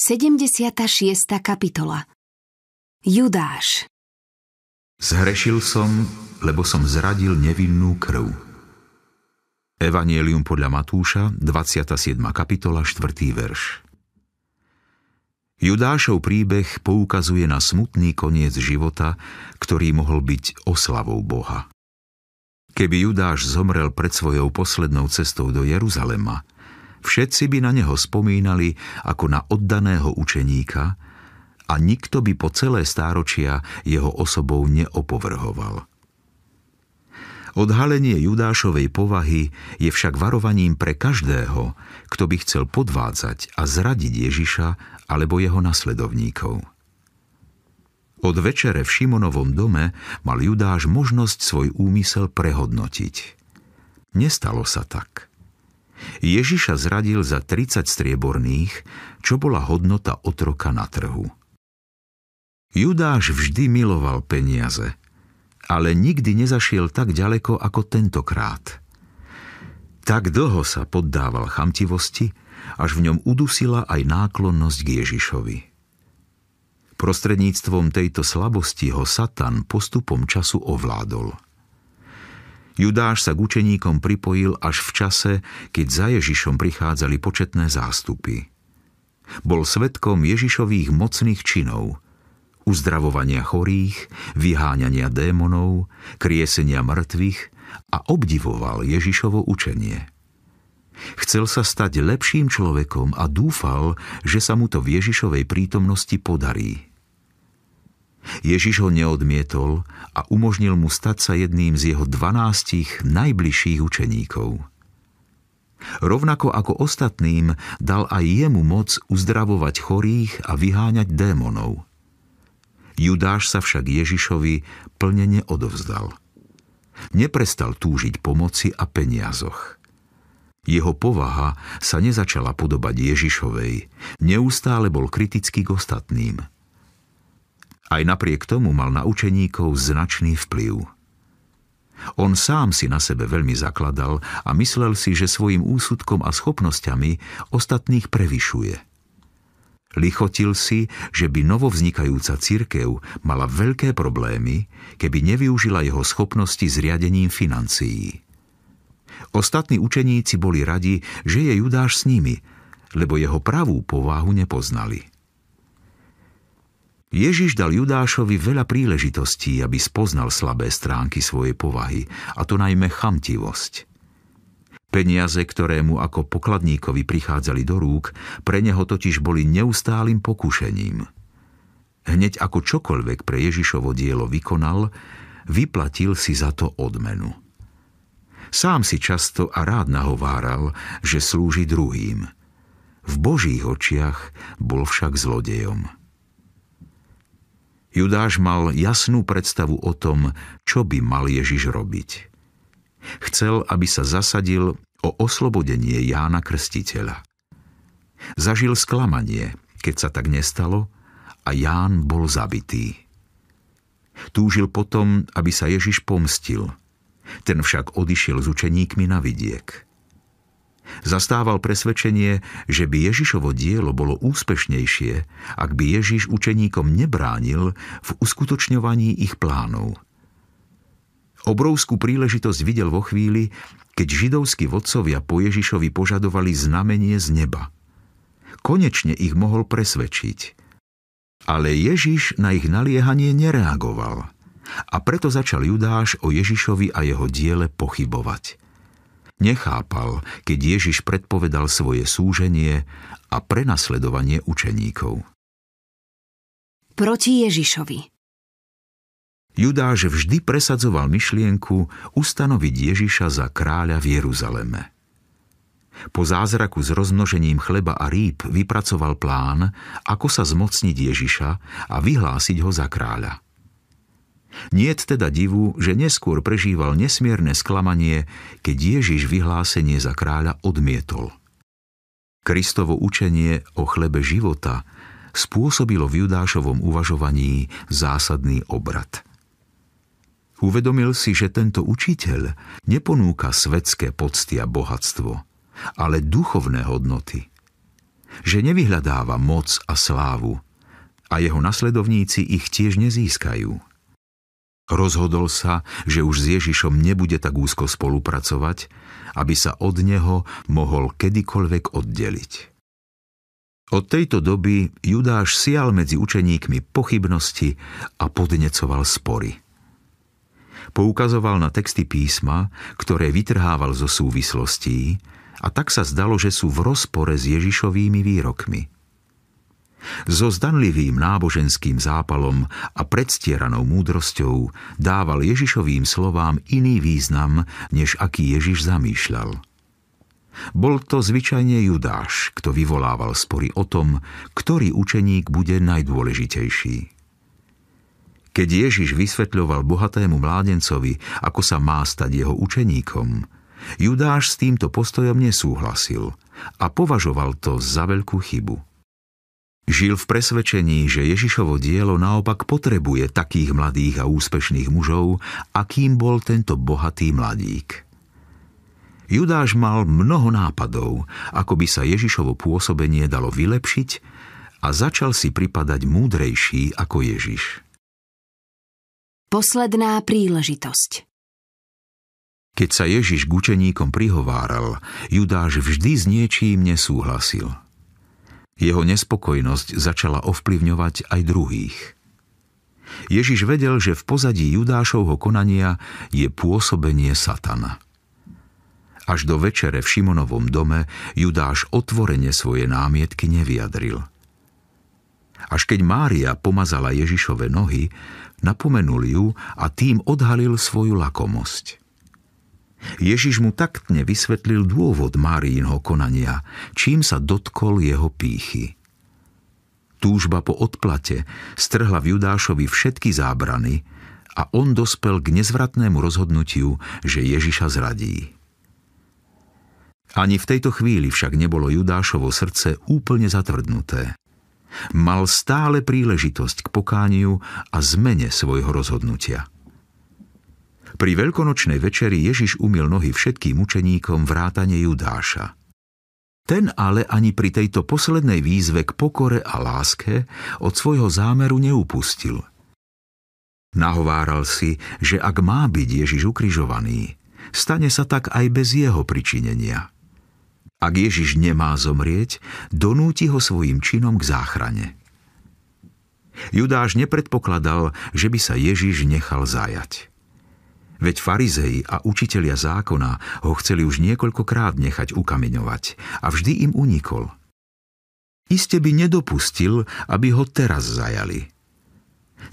76. kapitola Judáš Zhrešil som, lebo som zradil nevinnú krv. Evangelium podľa Matúša, 27. kapitola, 4. verš. Judášov príbeh poukazuje na smutný koniec života, ktorý mohol byť oslavou Boha. Keby Judáš zomrel pred svojou poslednou cestou do Jeruzalema – Všetci by na neho spomínali ako na oddaného učeníka a nikto by po celé stáročia jeho osobou neopovrhoval. Odhalenie Judášovej povahy je však varovaním pre každého, kto by chcel podvádzať a zradiť Ježiša alebo jeho nasledovníkov. Od večere v Šimonovom dome mal Judáš možnosť svoj úmysel prehodnotiť. Nestalo sa tak – Ježiša zradil za 30 strieborných, čo bola hodnota otroka na trhu. Judáš vždy miloval peniaze, ale nikdy nezašiel tak ďaleko ako tentokrát. Tak dlho sa poddával chamtivosti, až v ňom udusila aj náklonnosť k Ježišovi. Prostredníctvom tejto slabosti ho Satan postupom času ovládol – Judáš sa k učeníkom pripojil až v čase, keď za Ježišom prichádzali početné zástupy. Bol svetkom Ježišových mocných činov, uzdravovania chorých, vyháňania démonov, kriesenia mŕtvych a obdivoval Ježišovo učenie. Chcel sa stať lepším človekom a dúfal, že sa mu to v Ježišovej prítomnosti podarí. Ježiš ho neodmietol a umožnil mu stať sa jedným z jeho dvanástich najbližších učeníkov. Rovnako ako ostatným dal aj jemu moc uzdravovať chorých a vyháňať démonov. Judáš sa však Ježišovi plne neodovzdal. Neprestal túžiť pomoci a peniazoch. Jeho povaha sa nezačala podobať Ježišovej, neustále bol kritický k ostatným – aj napriek tomu mal na učeníkov značný vplyv. On sám si na sebe veľmi zakladal a myslel si, že svojim úsudkom a schopnosťami ostatných prevyšuje. Lichotil si, že by novovznikajúca cirkev mala veľké problémy, keby nevyužila jeho schopnosti s riadením financií. Ostatní učeníci boli radi, že je Judáš s nimi, lebo jeho pravú povahu nepoznali. Ježiš dal Judášovi veľa príležitostí, aby spoznal slabé stránky svojej povahy, a to najmä chamtivosť. Peniaze, ktoré mu ako pokladníkovi prichádzali do rúk, pre neho totiž boli neustálým pokušením. Hneď ako čokoľvek pre Ježišovo dielo vykonal, vyplatil si za to odmenu. Sám si často a rád nahováral, že slúži druhým. V Božích očiach bol však zlodejom. Judáš mal jasnú predstavu o tom, čo by mal Ježiš robiť. Chcel, aby sa zasadil o oslobodenie Jána Krstiteľa. Zažil sklamanie, keď sa tak nestalo a Ján bol zabitý. Túžil potom, aby sa Ježiš pomstil. Ten však odišiel s učeníkmi na vidiek. Zastával presvedčenie, že by Ježišovo dielo bolo úspešnejšie, ak by Ježiš učeníkom nebránil v uskutočňovaní ich plánov. Obrovskú príležitosť videl vo chvíli, keď židovskí vodcovia po Ježišovi požadovali znamenie z neba. Konečne ich mohol presvedčiť. Ale Ježiš na ich naliehanie nereagoval a preto začal Judáš o Ježišovi a jeho diele pochybovať nechápal, keď Ježiš predpovedal svoje súženie a prenasledovanie učeníkov. Proti Ježišovi Judáš vždy presadzoval myšlienku ustanoviť Ježiša za kráľa v Jeruzaleme. Po zázraku s rozmnožením chleba a rýb vypracoval plán, ako sa zmocniť Ježiša a vyhlásiť ho za kráľa. Niet teda divu, že neskôr prežíval nesmierne sklamanie, keď Ježiš vyhlásenie za kráľa odmietol. Kristovo učenie o chlebe života spôsobilo v Judášovom uvažovaní zásadný obrad. Uvedomil si, že tento učiteľ neponúka svetské pocty a bohatstvo, ale duchovné hodnoty. Že nevyhľadáva moc a slávu a jeho nasledovníci ich tiež nezískajú – Rozhodol sa, že už s Ježišom nebude tak úzko spolupracovať, aby sa od neho mohol kedykoľvek oddeliť. Od tejto doby Judáš sial medzi učeníkmi pochybnosti a podnecoval spory. Poukazoval na texty písma, ktoré vytrhával zo súvislostí, a tak sa zdalo, že sú v rozpore s Ježišovými výrokmi – so zdanlivým náboženským zápalom a predstieranou múdrosťou dával Ježišovým slovám iný význam, než aký Ježiš zamýšľal. Bol to zvyčajne Judáš, kto vyvolával spory o tom, ktorý učeník bude najdôležitejší. Keď Ježiš vysvetľoval bohatému mládencovi, ako sa má stať jeho učeníkom, Judáš s týmto postojom nesúhlasil a považoval to za veľkú chybu. Žil v presvedčení, že Ježišovo dielo naopak potrebuje takých mladých a úspešných mužov, akým bol tento bohatý mladík. Judáš mal mnoho nápadov, ako by sa Ježišovo pôsobenie dalo vylepšiť a začal si pripadať múdrejší ako Ježiš. Posledná príležitosť Keď sa Ježiš k učeníkom prihováral, Judáš vždy s niečím nesúhlasil – jeho nespokojnosť začala ovplyvňovať aj druhých. Ježiš vedel, že v pozadí Judášovho konania je pôsobenie satana. Až do večere v Šimonovom dome Judáš otvorene svoje námietky nevyjadril. Až keď Mária pomazala Ježišove nohy, napomenul ju a tým odhalil svoju lakomosť. Ježiš mu taktne vysvetlil dôvod Máriinho konania, čím sa dotkol jeho pýchy. Túžba po odplate strhla v Judášovi všetky zábrany a on dospel k nezvratnému rozhodnutiu, že Ježiša zradí. Ani v tejto chvíli však nebolo Judášovo srdce úplne zatvrdnuté. Mal stále príležitosť k pokániu a zmene svojho rozhodnutia. Pri veľkonočnej večeri Ježiš umil nohy všetkým učeníkom vrátane Judáša. Ten ale ani pri tejto poslednej výzve k pokore a láske od svojho zámeru neupustil. Nahováral si, že ak má byť Ježiš ukrižovaný, stane sa tak aj bez jeho pričinenia. Ak Ježiš nemá zomrieť, donúti ho svojim činom k záchrane. Judáš nepredpokladal, že by sa Ježiš nechal zajať. Veď farizei a učitelia zákona ho chceli už niekoľkokrát nechať ukameňovať a vždy im unikol. Iste by nedopustil, aby ho teraz zajali.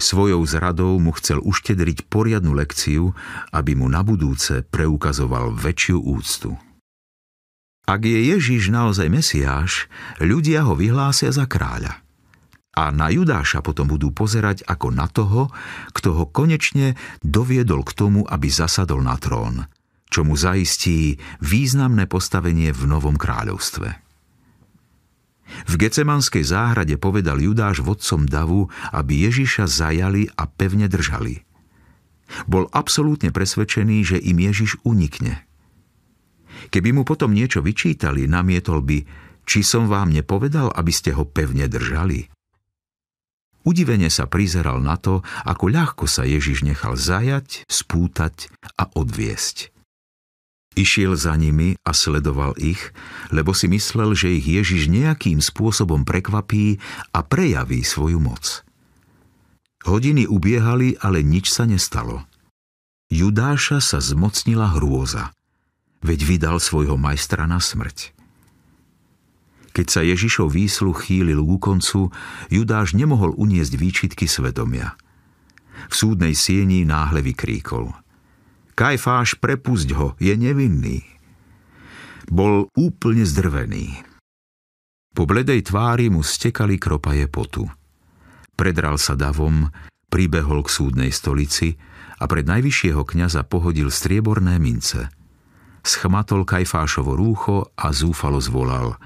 Svojou zradou mu chcel uštedriť poriadnu lekciu, aby mu na budúce preukazoval väčšiu úctu. Ak je Ježiš naozaj Mesiáš, ľudia ho vyhlásia za kráľa a na Judáša potom budú pozerať ako na toho, kto ho konečne doviedol k tomu, aby zasadol na trón, čo mu zaistí významné postavenie v novom kráľovstve. V Gecemanskej záhrade povedal Judáš vodcom davu, aby Ježiša zajali a pevne držali. Bol absolútne presvedčený, že im Ježiš unikne. Keby mu potom niečo vyčítali, namietol by, či som vám nepovedal, aby ste ho pevne držali. Udivene sa prizeral na to, ako ľahko sa Ježiš nechal zajať, spútať a odviesť. Išiel za nimi a sledoval ich, lebo si myslel, že ich Ježiš nejakým spôsobom prekvapí a prejaví svoju moc. Hodiny ubiehali, ale nič sa nestalo. Judáša sa zmocnila hrôza, veď vydal svojho majstra na smrť. Keď sa Ježišov výsluch chýlil k koncu, Judáš nemohol uniesť výčitky svedomia. V súdnej sieni náhle vykríkol. Kajfáš, prepusť ho, je nevinný. Bol úplne zdrvený. Po bledej tvári mu stekali kropaje potu. Predral sa davom, pribehol k súdnej stolici a pred najvyššieho kniaza pohodil strieborné mince. Schmatol Kajfášovo rúcho a zúfalo zvolal –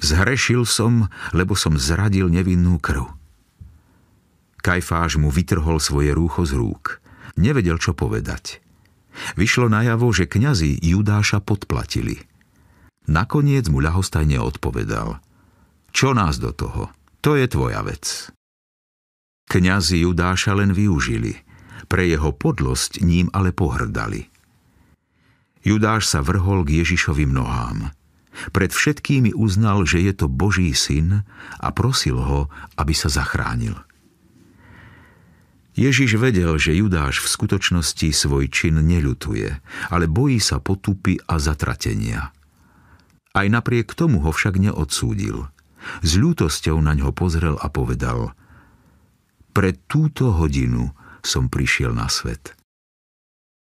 Zhrešil som, lebo som zradil nevinnú krv. Kajfáš mu vytrhol svoje rúcho z rúk. Nevedel, čo povedať. Vyšlo najavo, že kňazi Judáša podplatili. Nakoniec mu ľahostajne odpovedal. Čo nás do toho? To je tvoja vec. Kňazi Judáša len využili. Pre jeho podlosť ním ale pohrdali. Judáš sa vrhol k Ježišovým nohám – pred všetkými uznal, že je to Boží syn a prosil ho, aby sa zachránil. Ježiš vedel, že Judáš v skutočnosti svoj čin neľutuje, ale bojí sa potupy a zatratenia. Aj napriek tomu ho však neodsúdil. S ľútosťou na ňo pozrel a povedal Pre túto hodinu som prišiel na svet –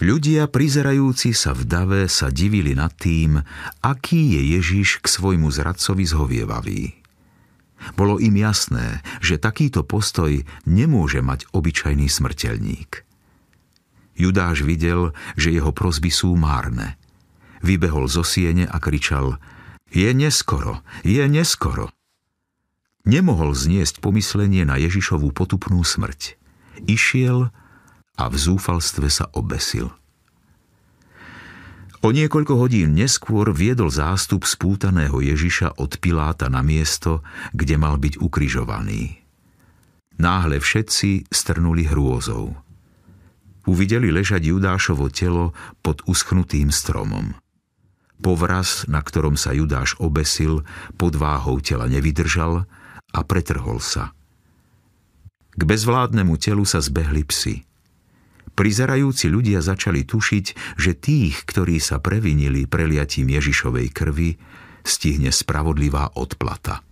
Ľudia, prizerajúci sa v dave, sa divili nad tým, aký je Ježiš k svojmu zradcovi zhovievavý. Bolo im jasné, že takýto postoj nemôže mať obyčajný smrteľník. Judáš videl, že jeho prozby sú márne. Vybehol zo siene a kričal Je neskoro, je neskoro. Nemohol zniesť pomyslenie na Ježišovú potupnú smrť. Išiel a v zúfalstve sa obesil. O niekoľko hodín neskôr viedol zástup spútaného Ježiša od Piláta na miesto, kde mal byť ukrižovaný. Náhle všetci strnuli hrôzou. Uvideli ležať Judášovo telo pod uschnutým stromom. Povraz, na ktorom sa Judáš obesil, pod váhou tela nevydržal a pretrhol sa. K bezvládnemu telu sa zbehli psi – Prizerajúci ľudia začali tušiť, že tých, ktorí sa previnili preliatím Ježišovej krvi, stihne spravodlivá odplata –